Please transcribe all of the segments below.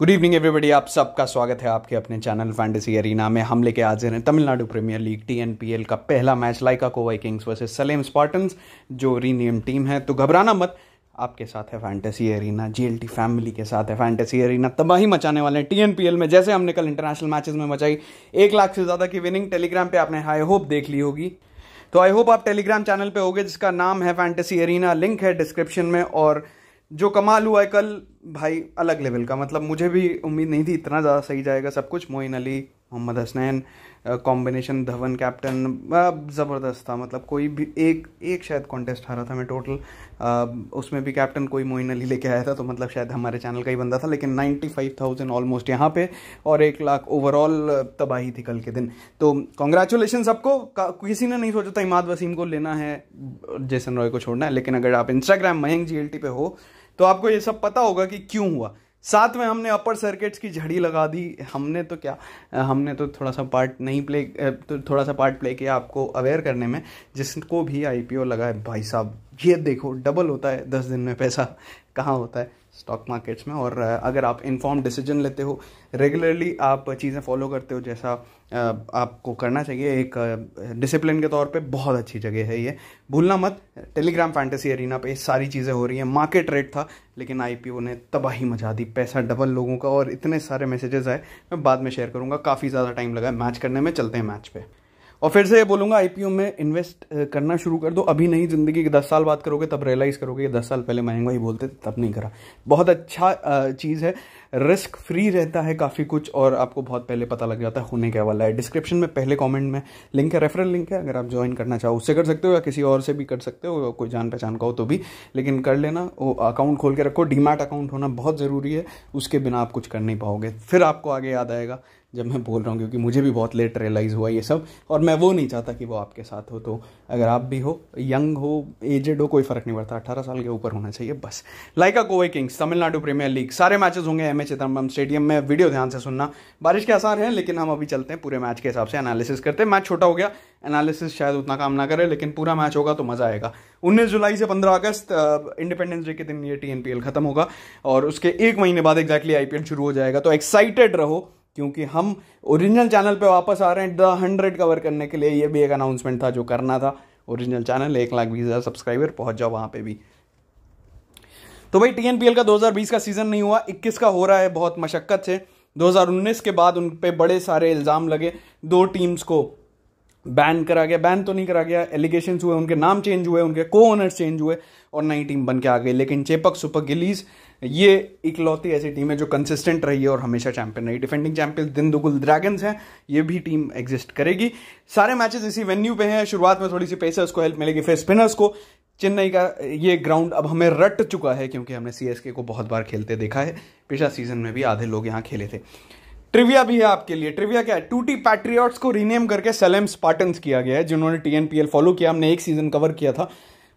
good evening everybody आप सबका स्वागत है आपके अपने चैनल फैंटेसी अरीना में हम लेके आज हैं तमिलनाडु प्रीमियर लीग टी का पहला match Lyca Kovai Kings versus Salem Spartans जो रीनियम टीम है तो घबराना मत आपके साथ है फैंटेसी एरिना जीएलटी फैमिली के साथ है फैंटेसी एरिना तबाही मचाने वाले हैं टीएनपीएल में जैसे हमने कल इंटरनेशनल मैचेस में मचाई एक लाख से ज़्यादा की विनिंग टेलीग्राम पे आपने आई होप देख ली होगी तो आई होप आप टेलीग्राम चैनल पे होगे जिसका नाम है फैंटेसी एरिना लिंक है डिस्क्रिप्शन में और जो कमाल हुआ है कल भाई अलग लेवल का मतलब मुझे भी उम्मीद नहीं थी इतना ज़्यादा सही जाएगा सब कुछ मोइन अली मोहम्मद हसनैन कॉम्बिनेशन धवन कैप्टन ज़बरदस्त था मतलब कोई भी एक एक शायद कॉन्टेस्ट हारा था मैं टोटल आ, उसमें भी कैप्टन कोई मोइन अली लेके आया था तो मतलब शायद हमारे चैनल का ही बंदा था लेकिन नाइन्टी फाइव थाउजेंड ऑलमोस्ट यहाँ पे और एक लाख ओवरऑल तबाही थी कल के दिन तो कॉन्ग्रेचुलेसन सबको किसी ने नहीं सोचा था इमाद वसीम को लेना है जैसन रॉय को छोड़ना है लेकिन अगर आप इंस्टाग्राम महंग जी पे हो तो आपको ये सब पता होगा कि क्यों हुआ साथ में हमने अपर सर्किट्स की झड़ी लगा दी हमने तो क्या हमने तो थोड़ा सा पार्ट नहीं प्ले तो थोड़ा सा पार्ट प्ले किया आपको अवेयर करने में जिसको भी आईपीओ लगा है भाई साहब ये देखो डबल होता है दस दिन में पैसा कहाँ होता है स्टॉक मार्केट्स में और अगर आप इन्फॉर्म डिसीजन लेते हो रेगुलरली आप चीज़ें फॉलो करते हो जैसा आपको करना चाहिए एक डिसिप्लिन के तौर पे बहुत अच्छी जगह है ये भूलना मत टेलीग्राम फैंटेसी एरिना पे सारी चीज़ें हो रही हैं मार्केट रेट था लेकिन आईपीओ ने तबाही मचा दी पैसा डबल लोगों का और इतने सारे मैसेजेस आए मैं बाद में शेयर करूँगा काफ़ी ज़्यादा टाइम लगा मैच करने में चलते हैं मैच पर और फिर से ये बोलूंगा आईपीओ में इन्वेस्ट करना शुरू कर दो अभी नहीं ज़िंदगी के दस साल बात करोगे तब रियलाइज़ करोगे ये दस साल पहले महंगा ही बोलते थे तब नहीं करा बहुत अच्छा चीज़ है रिस्क फ्री रहता है काफ़ी कुछ और आपको बहुत पहले पता लग जाता है होने क्या वाला है डिस्क्रिप्शन में पहले कॉमेंट में लिंक है रेफरल लिंक है अगर आप ज्वाइन करना चाहो उससे कर सकते हो या किसी और से भी कर सकते हो कोई जान पहचान का हो तो भी लेकिन कर लेना वो अकाउंट खोल के रखो डीमैट अकाउंट होना बहुत ज़रूरी है उसके बिना आप कुछ कर नहीं पाओगे फिर आपको आगे याद आएगा जब मैं बोल रहा हूँ क्योंकि मुझे भी बहुत लेट रियलाइज़ हुआ ये सब और मैं वो नहीं चाहता कि वो आपके साथ हो तो अगर आप भी हो यंग हो एजेड हो कोई फ़र्क नहीं पड़ता अठारह साल के ऊपर होना चाहिए बस Lyca Kovai Kings Tamil Nadu Premier League सारे मैचेस होंगे एम ए चिदम्बरम स्टेडियम में वीडियो ध्यान से सुनना बारिश के आसार हैं लेकिन हम अभी चलते हैं पूरे मैच के हिसाब से एनालिसिस करते हैं मैच छोटा हो गया एनालिसिस शायद उतना काम ना करे लेकिन पूरा मैच होगा तो मज़ा आएगा उन्नीस जुलाई से पंद्रह अगस्त इंडिपेंडेंस डे के दिन ये टी खत्म होगा और उसके एक महीने बाद एक्जैक्टली आई शुरू हो जाएगा तो एक्साइटेड रहो क्योंकि हम ओरिजिनल चैनल पे वापस आ रहे हैं द हंड्रेड कवर करने के लिए ये भी एक अनाउंसमेंट था जो करना था ओरिजिनल चैनल एक लाख बीस हज़ार सब्सक्राइबर पहुंच जाओ वहाँ पे भी तो भाई टी का 2020 का सीज़न नहीं हुआ 21 का हो रहा है बहुत मशक्क़त से 2019 के बाद उन पर बड़े सारे इल्ज़ाम लगे दो टीम्स को बैन करा गया बैन तो नहीं करा गया एलिगेशन हुए उनके नाम चेंज हुए उनके को ओनर्स चेंज हुए और नई टीम बन के आ गई लेकिन चेपक सुपर गिलीज़ ये इकलौती ऐसी टीम है जो कंसिस्टेंट रही है और हमेशा चैंपियन रही डिफेंडिंग चैंपियन दिन दुगुल ड्रैगन्स हैं ये भी टीम एग्जिस्ट करेगी सारे मैचेस इसी वेन्यू पे हैं शुरुआत में थोड़ी सी पेसर्स को हेल्प मिलेगी फिर स्पिनर्स को चेन्नई का ये ग्राउंड अब हमें रट चुका है क्योंकि हमने सी को बहुत बार खेलते देखा है पिछला सीजन में भी आधे लोग यहाँ खेले थे ट्रिविया भी है आपके लिए ट्रिविया क्या है टूटी पैट्रियट्स को रीनेम करके सेलेम स्पार्टन्स किया गया है जिन्होंने टीएनपीएल फॉलो किया हमने एक सीजन कवर किया था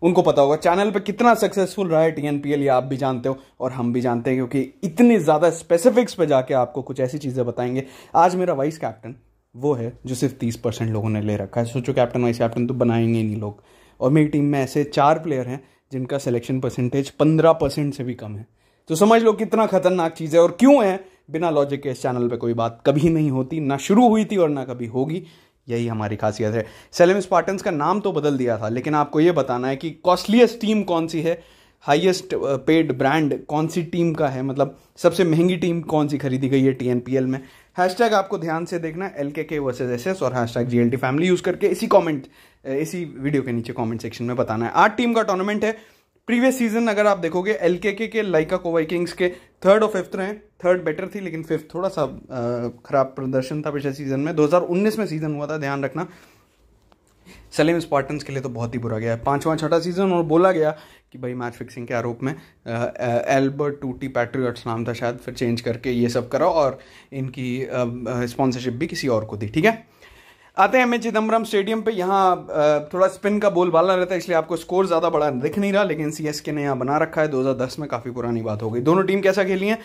उनको पता होगा चैनल पे कितना सक्सेसफुल रहा है टीएनपीएल ये आप भी जानते हो और हम भी जानते हैं क्योंकि इतने ज़्यादा स्पेसिफिक्स पे जाके आपको कुछ ऐसी चीज़ें बताएंगे आज मेरा वाइस कैप्टन वो है जो सिर्फ तीस परसेंट लोगों ने ले रखा है सोचो कैप्टन वाइस कैप्टन तो बनाएंगे नहीं लोग और मेरी टीम में ऐसे चार प्लेयर हैं जिनका सिलेक्शन परसेंटेज पंद्रह परसेंट से भी कम है तो समझ लो कितना खतरनाक चीज़ है और क्यों है बिना लॉजिक के इस चैनल पे कोई बात कभी नहीं होती ना शुरू हुई थी और ना कभी होगी यही हमारी खासियत है सेलेम स्पार्टन्स का नाम तो बदल दिया था लेकिन आपको ये बताना है कि कॉस्टलीस्ट टीम कौन सी है हाईएस्ट पेड ब्रांड कौन सी टीम का है मतलब सबसे महंगी टीम कौन सी खरीदी गई है टी में हैशटैग आपको ध्यान से देखना L K K versus S S और tag G L T family use करके इसी कॉमेंट uh, इसी वीडियो के नीचे कॉमेंट सेक्शन में बताना है आठ टीम का टूर्नामेंट है प्रीवियस सीजन अगर आप देखोगे एल के के लाइका को वाइकिंग्स के थर्ड और फिफ्थ रहे थर्ड बेटर थी लेकिन फिफ्थ थोड़ा सा खराब प्रदर्शन था पिछले सीजन में 2019 में सीजन हुआ था ध्यान रखना सलीम स्पार्टन्स के लिए तो बहुत ही बुरा गया है पाँचवा छठा सीजन और बोला गया कि भाई मैच फिक्सिंग के आरोप में एल्बर्ट टूटी पैट्रियट्स नाम था शायद फिर चेंज करके ये सब करा और इनकी स्पॉन्सरशिप भी किसी और को दी ठीक है आते हैं हमें चिदम्बरम स्टेडियम पे यहाँ थोड़ा स्पिन का बालना रहता है इसलिए आपको स्कोर ज़्यादा बड़ा दिख नहीं रहा लेकिन सी ने यहाँ बना रखा है 2010 में काफ़ी पुरानी बात हो गई दोनों टीम कैसा खेली है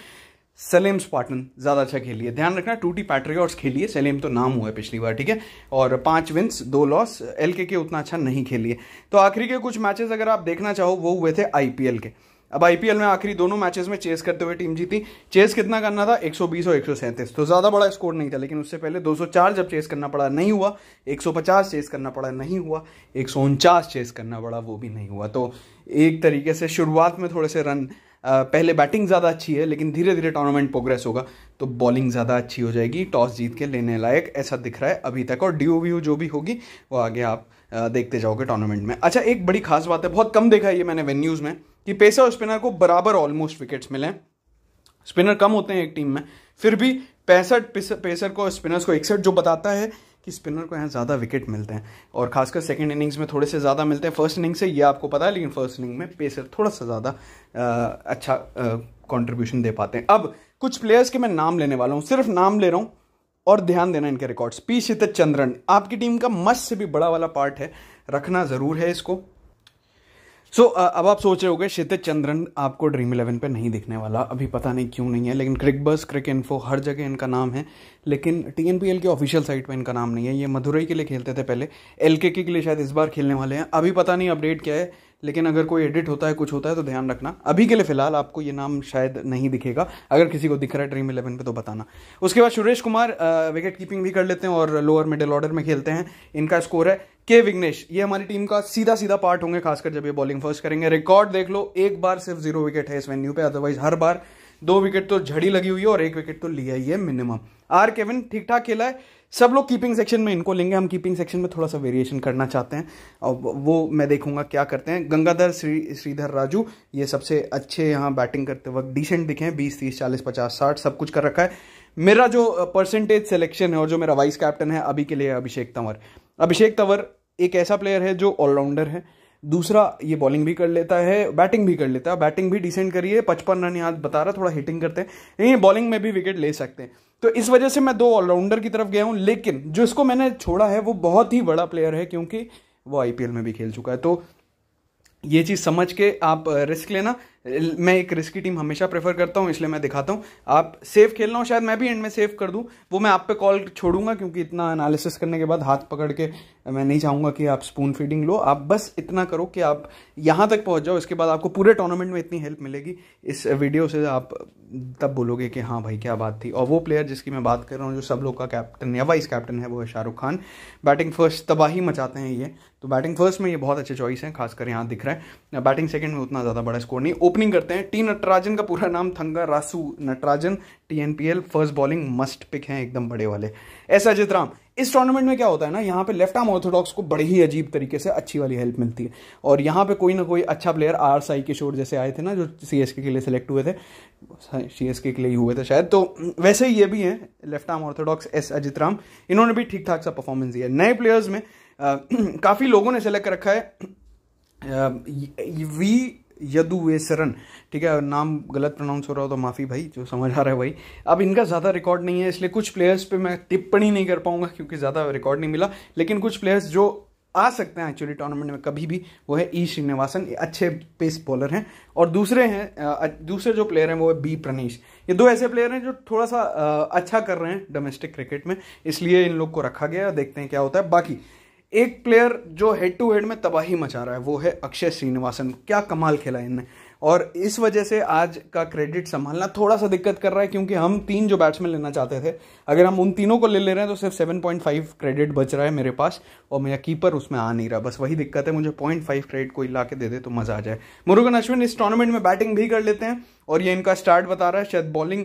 सलेम स्पार्टन ज़्यादा अच्छा है ध्यान रखना टूटी खेली खेलिए सलेम तो नाम हुआ है पिछली बार ठीक है और पांच विंस दो लॉस एल के उतना अच्छा नहीं खेलिए तो आखिरी के कुछ मैचेस अगर आप देखना चाहो वो हुए थे आईपीएल के अब आईपीएल में आखिरी दोनों मैचेस में चेस करते हुए टीम जीती चेस कितना करना था 120 और 137 तो ज़्यादा बड़ा स्कोर नहीं था लेकिन उससे पहले 204 जब चेस करना पड़ा नहीं हुआ 150 चेस करना पड़ा नहीं हुआ एक चेस करना पड़ा वो भी नहीं हुआ तो एक तरीके से शुरुआत में थोड़े से रन पहले बैटिंग ज़्यादा अच्छी है लेकिन धीरे धीरे टूर्नामेंट प्रोग्रेस होगा तो बॉलिंग ज़्यादा अच्छी हो जाएगी टॉस जीत के लेने लायक ऐसा दिख रहा है अभी तक और ड्यू व्यू जो भी होगी वो आगे आप देखते जाओगे टूर्नामेंट में अच्छा एक बड़ी खास बात है बहुत कम देखा है ये मैंने वेन्यूज़ में कि पेसर और स्पिनर को बराबर ऑलमोस्ट विकेट्स मिले स्पिनर कम होते हैं एक टीम में फिर भी पैंसठ पेसर को स्पिनर्स को इकसठ जो बताता है कि स्पिनर को यहाँ ज़्यादा विकेट मिलते हैं और खासकर सेकेंड इनिंग्स में थोड़े से ज़्यादा मिलते हैं फर्स्ट इनिंग से ये आपको पता है लेकिन फर्स्ट इनिंग में पेसर थोड़ा सा ज़्यादा अच्छा कंट्रीब्यूशन दे पाते हैं अब कुछ प्लेयर्स के मैं नाम लेने वाला हूँ सिर्फ नाम ले रहा हूँ और ध्यान देना इनके रिकॉर्ड्स पी शीत चंद्रन आपकी टीम का मस्त से भी बड़ा वाला पार्ट है रखना ज़रूर है इसको सो so, uh, अब आप सोच रहे गए क्षितिज चंद्रन आपको ड्रीम इलेवन पे नहीं दिखने वाला अभी पता नहीं क्यों नहीं है लेकिन क्रिक बस क्रिक इन्फो हर जगह इनका नाम है लेकिन टी के ऑफिशियल साइट पे इनका नाम नहीं है ये मधुरई के लिए खेलते थे पहले एल के लिए शायद इस बार खेलने वाले हैं अभी पता नहीं अपडेट क्या है लेकिन अगर कोई एडिट होता है कुछ होता है तो ध्यान रखना अभी के लिए फिलहाल आपको ये नाम शायद नहीं दिखेगा अगर किसी को दिख रहा है ड्रीम इलेवन पे तो बताना उसके बाद सुरेश कुमार विकेट कीपिंग भी कर लेते हैं और लोअर मिडिल ऑर्डर में खेलते हैं इनका स्कोर है के विग्नेश ये हमारी टीम का सीधा सीधा पार्ट होंगे खासकर जब ये बॉलिंग फर्स्ट करेंगे रिकॉर्ड देख लो एक बार सिर्फ जीरो विकेट है इस वेन्यू पे अदरवाइज हर बार दो विकेट तो झड़ी लगी हुई है और एक विकेट तो लिया ही है मिनिमम आर केविन ठीक ठाक खेला है सब लोग कीपिंग सेक्शन में इनको लेंगे हम कीपिंग सेक्शन में थोड़ा सा वेरिएशन करना चाहते हैं और वो मैं देखूंगा क्या करते हैं गंगाधर श्री श्रीधर राजू ये सबसे अच्छे यहाँ बैटिंग करते वक्त डिसेंट दिखे हैं बीस तीस चालीस पचास साठ सब कुछ कर रखा है मेरा जो परसेंटेज सिलेक्शन है और जो मेरा वाइस कैप्टन है अभी के लिए अभिषेक तंवर अभिषेक तंवर एक ऐसा प्लेयर है जो ऑलराउंडर है दूसरा ये बॉलिंग भी कर लेता है बैटिंग भी कर लेता है बैटिंग भी डिसेंट करिए पचपन रन याद बता रहा थोड़ा हिटिंग करते हैं लेकिन बॉलिंग में भी विकेट ले सकते हैं तो इस वजह से मैं दो ऑलराउंडर की तरफ गया हूँ लेकिन जो इसको मैंने छोड़ा है वो बहुत ही बड़ा प्लेयर है क्योंकि वो आईपीएल में भी खेल चुका है तो ये चीज़ समझ के आप रिस्क uh, लेना मैं एक रिस्की टीम हमेशा प्रेफर करता हूँ इसलिए मैं दिखाता हूँ आप सेफ खेलना हो शायद मैं भी एंड में सेव कर दूँ वो मैं आप पे कॉल छोड़ूंगा क्योंकि इतना एनालिसिस करने के बाद हाथ पकड़ के मैं नहीं चाहूँगा कि आप स्पून फीडिंग लो आप बस इतना करो कि आप यहाँ तक पहुँच जाओ इसके बाद आपको पूरे टूर्नामेंट में इतनी हेल्प मिलेगी इस वीडियो से आप तब बोलोगे कि हाँ भाई क्या बात थी और वो प्लेयर जिसकी मैं बात कर रहा हूँ जो सब लोग का कैप्टन या वाइस कैप्टन है वो है शाहरुख खान बैटिंग फर्स्ट तबाही मचाते हैं ये तो बैटिंग फर्स्ट में ये बहुत अच्छे चॉइस हैं खासकर यहाँ दिख रहा है बैटिंग सेकंड में उतना ज़्यादा बड़ा स्कोर नहीं ओपनिंग करते हैं टी नटराजन का पूरा नाम Thangarasu Natarajan T N P L first bowling must pick हैं एकदम बड़े वाले एस अजित राम इस टूर्नामेंट में क्या होता है ना यहाँ पे लेफ्ट आर्म ऑर्थोडॉक्स को बड़े ही अजीब तरीके से अच्छी वाली हेल्प मिलती है और यहाँ पे कोई ना कोई अच्छा प्लेयर आर साई किशोर जैसे आए थे ना जो सी के लिए सिलेक्ट हुए थे सी के लिए ही हुए थे शायद तो वैसे ही ये भी हैं left arm orthodox S Ajith Ram इन्होंने भी ठीक ठाक सा परफॉर्मेंस दिया नए प्लेयर्स में काफ़ी लोगों ने सेलेक्ट रखा है वी यदुवेसरन ठीक है नाम गलत प्रोनाउंस हो रहा हो तो माफ़ी भाई जो समझ आ रहा है भाई अब इनका ज़्यादा रिकॉर्ड नहीं है इसलिए कुछ प्लेयर्स पे मैं टिप्पणी नहीं कर पाऊंगा क्योंकि ज़्यादा रिकॉर्ड नहीं मिला लेकिन कुछ प्लेयर्स जो आ सकते हैं एक्चुअली टूर्नामेंट में कभी भी वो है ई e श्रीनिवासन अच्छे पेस बॉलर हैं और दूसरे हैं दूसरे जो प्लेयर हैं वो है बी प्रनीश ये दो ऐसे प्लेयर हैं जो थोड़ा सा अच्छा कर रहे हैं डोमेस्टिक क्रिकेट में इसलिए इन लोग को रखा गया देखते हैं क्या होता है बाकी एक प्लेयर जो हेड टू हेड में तबाही मचा रहा है वो है अक्षय श्रीनिवासन क्या कमाल खेला इनने और इस वजह से आज का क्रेडिट संभालना थोड़ा सा दिक्कत कर रहा है क्योंकि हम तीन जो बैट्समैन लेना चाहते थे अगर हम उन तीनों को ले ले रहे हैं तो सिर्फ सेवन पॉइंट फाइव क्रेडिट बच रहा है मेरे पास और मेरा कीपर उसमें आ नहीं रहा बस वही दिक्कत है मुझे पॉइंट फाइव क्रेडिट कोई ला के दे दे तो मज़ा आ जाए मुरुगन अश्विन इस टूर्नामेंट में बैटिंग भी कर लेते हैं और ये इनका स्टार्ट बता रहा है शायद बॉलिंग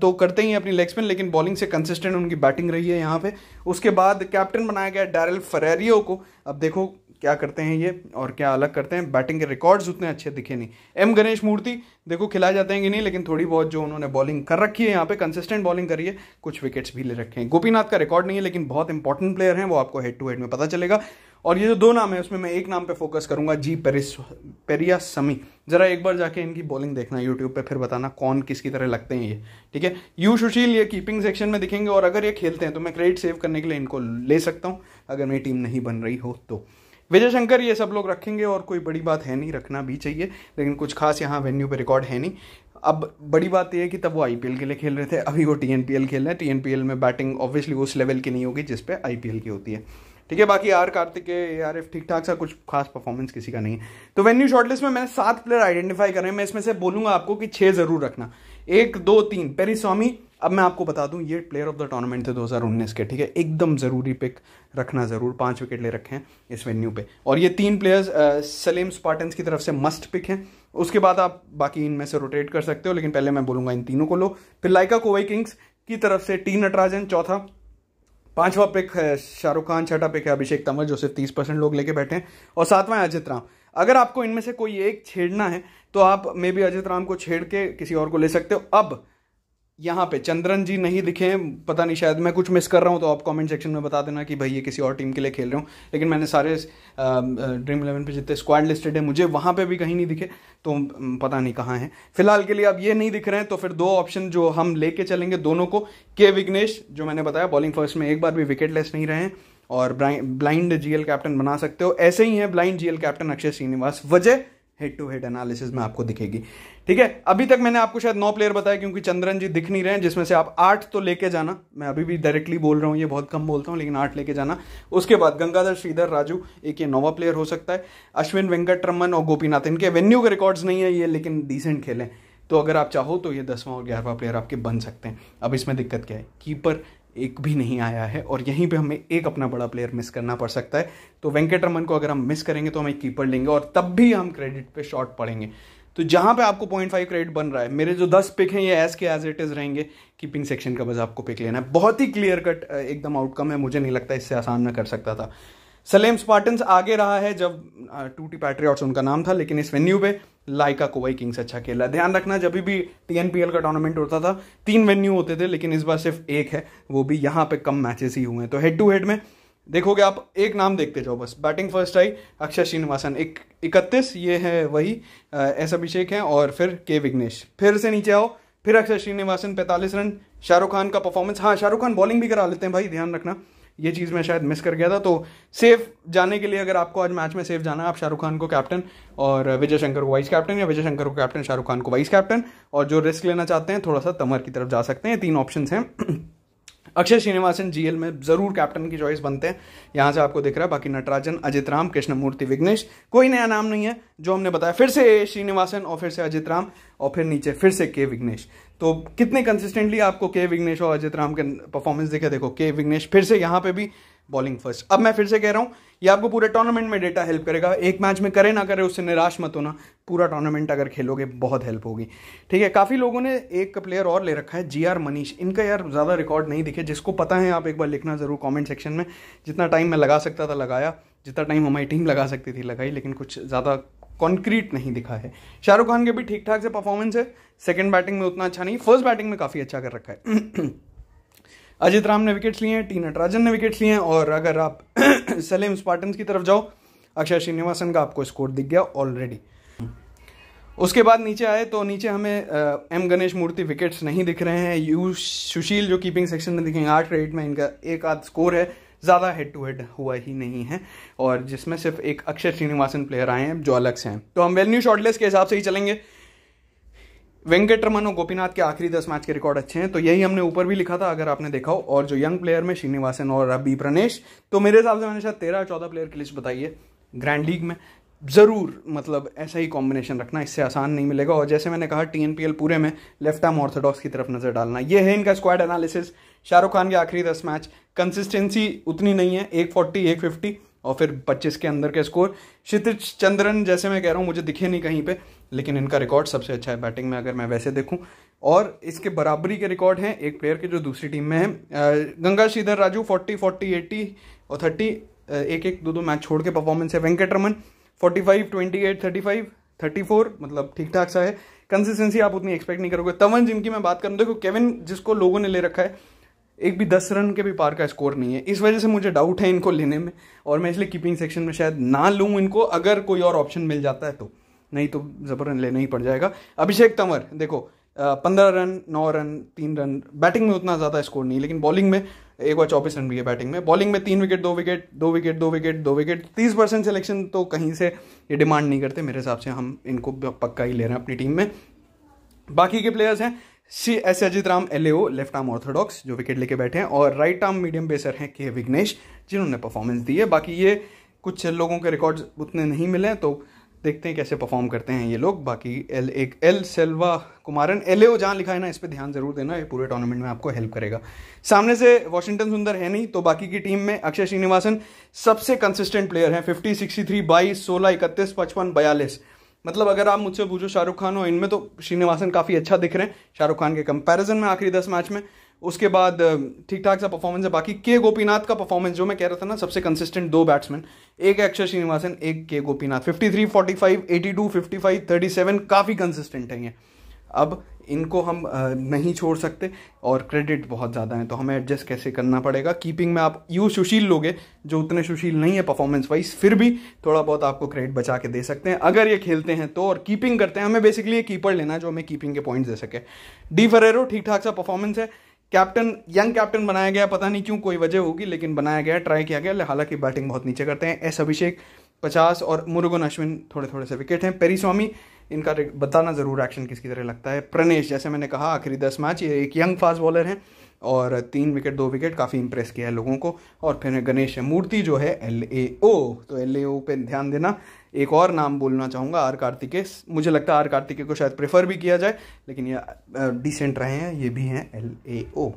तो करते ही अपनी लेग्स में लेकिन बॉलिंग से कंसिस्टेंट उनकी बैटिंग रही है यहाँ पे उसके बाद कैप्टन बनाया गया डैरल फरेरियो को अब देखो क्या करते हैं ये और क्या अलग करते हैं बैटिंग के रिकॉर्ड्स उतने अच्छे दिखे नहीं एम गणेश मूर्ति देखो खिलाए जाते हैं कि नहीं लेकिन थोड़ी बहुत जो उन्होंने बॉलिंग कर रखी है यहाँ पे कंसिस्टेंट बॉलिंग करी है कुछ विकेट्स भी ले रखे हैं गोपीनाथ का रिकॉर्ड नहीं है लेकिन बहुत इंपॉर्टेंट प्लेयर हैं वो आपको हेड टू हेड में पता चलेगा और ये जो दो नाम है उसमें मैं एक नाम पे फोकस करूंगा जी पेरिस पेरिया समी जरा एक बार जाके इनकी बॉलिंग देखना यूट्यूब पे फिर बताना कौन किसकी तरह लगते हैं ये ठीक है यू सुशील ये कीपिंग सेक्शन में दिखेंगे और अगर ये खेलते हैं तो मैं क्रेडिट सेव करने के लिए इनको ले सकता हूँ अगर मेरी टीम नहीं बन रही हो तो विजय शंकर ये सब लोग रखेंगे और कोई बड़ी बात है नहीं रखना भी चाहिए लेकिन कुछ खास यहाँ वेन्यू पे रिकॉर्ड है नहीं अब बड़ी बात यह है कि तब वो आई के लिए खेल रहे थे अभी वो टी खेल रहे हैं टी में बैटिंग ऑब्वियसली उस लेवल की नहीं होगी जिसपे आई की होती है ठीक है बाकी आर कार्तिक के एफ ठीक ठाक सा कुछ खास परफॉर्मेंस किसी का नहीं है तो वेन्यू शॉर्टलिस्ट में मैंने सात प्लेयर आइडेंटिफाई करें मैं इसमें से बोलूंगा आपको कि छह जरूर रखना एक दो तीन स्वामी अब मैं आपको बता दूं ये प्लेयर ऑफ द टूर्नामेंट थे 2019 के ठीक है एकदम ज़रूरी पिक रखना ज़रूर पांच विकेट ले रखे हैं इस वेन्यू पे और ये तीन प्लेयर्स सलीम स्पार्टन्स की तरफ से मस्ट पिक हैं उसके बाद आप बाकी इनमें से रोटेट कर सकते हो लेकिन पहले मैं बोलूँगा इन तीनों को लो फिर लाइका कोवई किंग्स की तरफ से टी नटराजन चौथा पांचवा पिक है शाहरुख खान छठा पिक है अभिषेक तंवर जो सिर्फ तीस परसेंट लोग लेके बैठे हैं और सातवां है अजित राम अगर आपको इनमें से कोई एक छेड़ना है तो आप मे बी अजित राम को छेड़ के किसी और को ले सकते हो अब यहाँ पे चंद्रन जी नहीं दिखे पता नहीं शायद मैं कुछ मिस कर रहा हूँ तो आप कमेंट सेक्शन में बता देना कि भाई ये किसी और टीम के लिए खेल रहे हो लेकिन मैंने सारे ड्रीम इलेवन पे जितने स्क्वाड लिस्टेड है मुझे वहाँ पे भी कहीं नहीं दिखे तो पता नहीं कहाँ है फिलहाल के लिए अब ये नहीं दिख रहे हैं तो फिर दो ऑप्शन जो हम लेके चलेंगे दोनों को के विघ्नेश जो मैंने बताया बॉलिंग फर्स्ट में एक बार भी विकेट लेस नहीं रहे हैं और ब्लाइंड जीएल कैप्टन बना सकते हो ऐसे ही है blind G L captain Akshay Srinivas वजह हेड टू हेड एनालिसिस में आपको दिखेगी ठीक है अभी तक मैंने आपको शायद नौ प्लेयर बताया क्योंकि चंद्रन जी दिख नहीं रहे हैं जिसमें से आप आठ तो लेके जाना मैं अभी भी डायरेक्टली बोल रहा हूँ ये बहुत कम बोलता हूँ लेकिन आठ लेके जाना उसके बाद गंगाधर श्रीधर राजू एक ये नोवा प्लेयर हो सकता है अश्विन वेंकट और गोपीनाथ इनके वेन्यू के रिकॉर्ड्स नहीं है ये लेकिन डिसेंट खेले तो अगर आप चाहो तो ये दसवां और ग्यारहवा प्लेयर आपके बन सकते हैं अब इसमें दिक्कत क्या है कीपर एक भी नहीं आया है और यहीं पे हमें एक अपना बड़ा प्लेयर मिस करना पड़ सकता है तो वेंकट रमन को अगर हम मिस करेंगे तो हम एक कीपर लेंगे और तब भी हम क्रेडिट पे शॉट पड़ेंगे तो जहाँ पे आपको पॉइंट फाइव क्रेडिट बन रहा है मेरे जो दस पिक हैं ये एज के एज इट इज़ रहेंगे कीपिंग सेक्शन का बस आपको पिक लेना है बहुत ही क्लियर कट एकदम आउटकम है मुझे नहीं लगता इससे आसान में कर सकता था सलेम स्पार्टन्स आगे रहा है जब टूटी पैट्रियट्स उनका नाम था लेकिन इस वेन्यू पे लाइका कोवाई किंग्स अच्छा खेला ध्यान रखना जब भी टीएनपीएल का टूर्नामेंट होता था तीन वेन्यू होते थे लेकिन इस बार सिर्फ एक है वो भी यहाँ पे कम मैचेस ही हुए हैं तो हेड टू हेड में देखोगे आप एक नाम देखते जाओ बस बैटिंग फर्स्ट आई अक्षय श्रीनिवासन एक इकतीस ये है वही एस अभिषेक है और फिर के विघ्नेश फिर से नीचे आओ फिर अक्षय श्रीनिवासन पैंतालीस रन शाहरुख खान का परफॉर्मेंस हाँ शाहरुख खान बॉलिंग भी करा लेते हैं भाई ध्यान रखना ये चीज़ मैं शायद मिस कर गया था तो सेफ जाने के लिए अगर आपको आज मैच में सेफ जाना है आप शाहरुख खान को कैप्टन और विजय शंकर को वाइस कैप्टन या विजय शंकर को कैप्टन शाहरुख खान को वाइस कैप्टन और जो रिस्क लेना चाहते हैं थोड़ा सा तमर की तरफ जा सकते हैं तीन ऑप्शन हैं अक्षय श्रीनिवासन जीएल में ज़रूर कैप्टन की चॉइस बनते हैं यहाँ से आपको दिख रहा है बाकी नटराजन अजित राम कृष्णमूर्ति विघ्नेश कोई नया नाम नहीं है जो हमने बताया फिर से श्रीनिवासन और फिर से अजित राम और फिर नीचे फिर से के विघ्नेश तो कितने कंसिस्टेंटली आपको के विघ्नेश और अजित राम के परफॉर्मेंस दिखे देखो के विघ्नेश फिर से यहाँ पे भी बॉलिंग फर्स्ट अब मैं फिर से कह रहा हूँ ये आपको पूरे टूर्नामेंट में डेटा हेल्प करेगा एक मैच में करे ना करे उससे निराश मत होना पूरा टूर्नामेंट अगर खेलोगे बहुत हेल्प होगी ठीक है काफ़ी लोगों ने एक प्लेयर और ले रखा है जी आर मनीष इनका यार ज़्यादा रिकॉर्ड नहीं दिखे जिसको पता है आप एक बार लिखना ज़रूर कॉमेंट सेक्शन में जितना टाइम मैं लगा सकता था लगाया जितना टाइम हमारी टीम लगा सकती थी लगाई लेकिन कुछ ज़्यादा कॉन्क्रीट नहीं दिखा है शाहरुख खान के भी ठीक ठाक से परफॉर्मेंस है सेकेंड बैटिंग में उतना अच्छा नहीं फर्स्ट बैटिंग में काफ़ी अच्छा कर रखा है अजित राम ने विकेट्स लिए हैं टी नटराजन ने विकेट्स लिए हैं और अगर आप सलेम स्पार्टन की तरफ जाओ अक्षय श्रीनिवासन का आपको स्कोर दिख गया ऑलरेडी उसके बाद नीचे आए तो नीचे हमें एम गणेश मूर्ति विकेट्स नहीं दिख रहे हैं यू सुशील जो कीपिंग सेक्शन में दिखेंगे आठ रेट में इनका एक आध स्कोर है ज़्यादा हेड टू हेड हुआ ही नहीं है और जिसमें सिर्फ एक अक्षय श्रीनिवासन प्लेयर आए हैं जो अलग से हैं तो हम वेल्यू शॉर्टलिस्ट के हिसाब से ही चलेंगे वेंकटरमन और गोपीनाथ के आखिरी दस मैच के रिकॉर्ड अच्छे हैं तो यही हमने ऊपर भी लिखा था अगर आपने देखा हो और जो यंग प्लेयर में श्रीनिवासन और अभी प्रणेश तो मेरे हिसाब से मैंने शायद तेरह चौदह प्लेयर की लिस्ट बताई है ग्रैंड लीग में ज़रूर मतलब ऐसा ही कॉम्बिनेशन रखना इससे आसान नहीं मिलेगा और जैसे मैंने कहा टी पूरे में लेफ्ट आर्म ऑर्थोडॉक्स की तरफ नज़र डालना ये है इनका स्क्वाड एनालिसिस शाहरुख खान के आखिरी दस मैच कंसिस्टेंसी उतनी नहीं है एक फोर्टी एक फिफ्टी और फिर पच्चीस के अंदर के स्कोर क्षितिज चंद्रन जैसे मैं कह रहा हूँ मुझे दिखे नहीं कहीं पे लेकिन इनका रिकॉर्ड सबसे अच्छा है बैटिंग में अगर मैं वैसे देखूँ और इसके बराबरी के रिकॉर्ड हैं एक प्लेयर के जो दूसरी टीम में है गंगा श्रीधर राजू फोर्टी फोर्टी 80 और थर्टी एक एक दो दो मैच छोड़ के परफॉर्मेंस है Venkat Raman forty five twenty eight thirty five thirty four मतलब ठीक ठाक सा है कंसिस्टेंसी आप उतनी एक्सपेक्ट नहीं करोगे तवन जिनकी मैं बात करूँ देखो केविन जिसको लोगों ने ले रखा है एक भी दस रन के भी पार का स्कोर नहीं है इस वजह से मुझे डाउट है इनको लेने में और मैं इसलिए कीपिंग सेक्शन में शायद ना लूँ इनको अगर कोई और ऑप्शन मिल जाता है तो नहीं तो जबरन लेना ही पड़ जाएगा अभिषेक तंवर देखो पंद्रह रन नौ रन तीन रन बैटिंग में उतना ज़्यादा स्कोर नहीं लेकिन बॉलिंग में एक बार चौबीस रन भी है बैटिंग में बॉलिंग में तीन विकेट दो विकेट दो विकेट दो विकेट दो विकेट तीस परसेंट सिलेक्शन तो कहीं से ये डिमांड नहीं करते मेरे हिसाब से हम इनको पक्का ही ले रहे हैं अपनी टीम में बाकी के प्लेयर्स हैं C S Ajith Ram L left arm orthodox जो विकेट लेके बैठे हैं और राइट आर्म मीडियम बेसर हैं के विघ्नेश जिन्होंने परफॉर्मेंस दी है बाकी ये कुछ लोगों के रिकॉर्ड्स उतने नहीं मिले हैं तो देखते हैं कैसे परफॉर्म करते हैं ये लोग बाकी एल एक L Selva Kumaran L O जहाँ लिखा है ना इस पर ध्यान जरूर देना ये पूरे टूर्नामेंट में आपको हेल्प करेगा सामने से वॉशिंगटन सुंदर है नहीं तो बाकी की टीम में अक्षय श्रीनिवासन सबसे कंसिस्टेंट प्लेयर हैं फिफ्टी सिक्सटी थ्री बाईस सोलह इकतीस पचपन बयालीस मतलब अगर आप मुझसे पूछो शाहरुख खान और इनमें तो श्रीनिवासन काफ़ी अच्छा दिख रहे हैं शाहरुख खान के कंपैरिजन में आखिरी दस मैच में उसके बाद ठीक ठाक सा परफॉर्मेंस है बाकी के गोपीनाथ का परफॉर्मेंस जो मैं कह रहा था ना सबसे कंसिस्टेंट दो बैट्समैन एक अक्षर श्रीनिवासन एक K Gopinath two fifty five thirty seven काफ़ी कंसिस्टेंट है ये अब इनको हम नहीं छोड़ सकते और क्रेडिट बहुत ज़्यादा है तो हमें एडजस्ट कैसे करना पड़ेगा कीपिंग में आप यू सुशील लोगे जो उतने सुशील नहीं है परफॉर्मेंस वाइज फिर भी थोड़ा बहुत आपको क्रेडिट बचा के दे सकते हैं अगर ये खेलते हैं तो और कीपिंग करते हैं हमें बेसिकली ये कीपर लेना है जो हमें कीपिंग के पॉइंट्स दे सके डी फरेरो ठीक ठाक सा परफॉर्मेंस है कैप्टन यंग कैप्टन बनाया गया पता नहीं क्यों कोई वजह होगी लेकिन बनाया गया ट्राई किया गया हालांकि बैटिंग बहुत नीचे करते हैं एस अभिषेक पचास और मुरुगन अश्विन थोड़े थोड़े से विकेट हैं पेरीस्वामी स्वामी इनका बताना ज़रूर एक्शन किसकी तरह लगता है प्रणेश जैसे मैंने कहा आखिरी दस मैच ये एक यंग फास्ट बॉलर हैं और तीन विकेट दो विकेट काफ़ी इंप्रेस किया है लोगों को और फिर गणेश मूर्ति जो है एल ए ओ तो एल ए ओ पर ध्यान देना एक और नाम बोलना चाहूँगा आर कार्तिके मुझे लगता है आर कार्तिके को शायद प्रेफर भी किया जाए लेकिन ये डिसेंट रहे हैं ये भी हैं एल ए ओ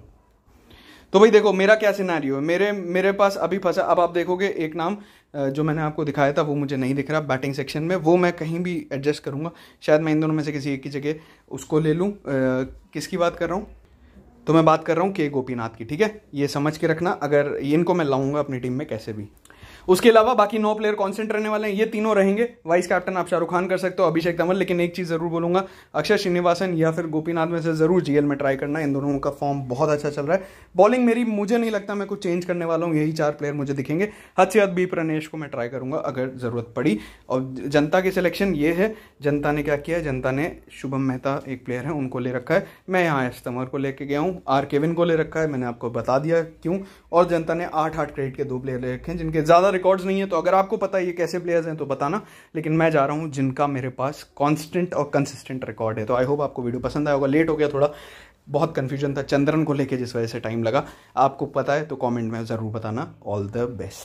तो भाई देखो मेरा क्या सिनारी है मेरे मेरे पास अभी फंसा अब आप देखोगे एक नाम जो मैंने आपको दिखाया था वो मुझे नहीं दिख रहा बैटिंग सेक्शन में वो मैं कहीं भी एडजस्ट करूँगा शायद मैं इन दोनों में से किसी एक की जगह उसको ले लूँ किसकी बात कर रहा हूँ तो मैं बात कर रहा हूँ के गोपीनाथ की ठीक है ये समझ के रखना अगर इनको मैं लाऊंगा अपनी टीम में कैसे भी उसके अलावा बाकी नौ प्लेयर कॉन्सेंट रहने वाले हैं ये तीनों रहेंगे वाइस कैप्टन आप शाहरुख खान कर सकते हो अभिषेक तंवर लेकिन एक चीज़ ज़रूर बोलूंगा अक्षय श्रीनिवासन या फिर गोपीनाथ में से ज़रूर जीएल में ट्राई करना इन दोनों का फॉर्म बहुत अच्छा चल रहा है बॉलिंग मेरी मुझे नहीं लगता मैं कुछ चेंज करने वाला हूँ यही चार प्लेयर मुझे दिखेंगे हद से हद बी प्रणेश को मैं ट्राई करूंगा अगर ज़रूरत पड़ी और जनता की सिलेक्शन ये है जनता ने क्या किया जनता ने शुभम मेहता एक प्लेयर है उनको ले रखा है मैं यहाँ एस तंवर को लेके गया हूँ आर केविन को ले रखा है मैंने आपको बता दिया क्यों और जनता ने आठ आठ क्रेडिट के दो प्लेयर ले रखे हैं जिनके ज़्यादा रिकॉर्ड्स नहीं है तो अगर आपको पता है ये कैसे प्लेयर्स हैं तो बताना लेकिन मैं जा रहा हूँ जिनका मेरे पास कॉन्स्टेंट और कंसिस्टेंट रिकॉर्ड है तो आई होप आपको वीडियो पसंद आया होगा लेट हो गया थोड़ा बहुत कन्फ्यूजन था चंद्रन को लेके जिस वजह से टाइम लगा आपको पता है तो कमेंट में ज़रूर बताना ऑल द बेस्ट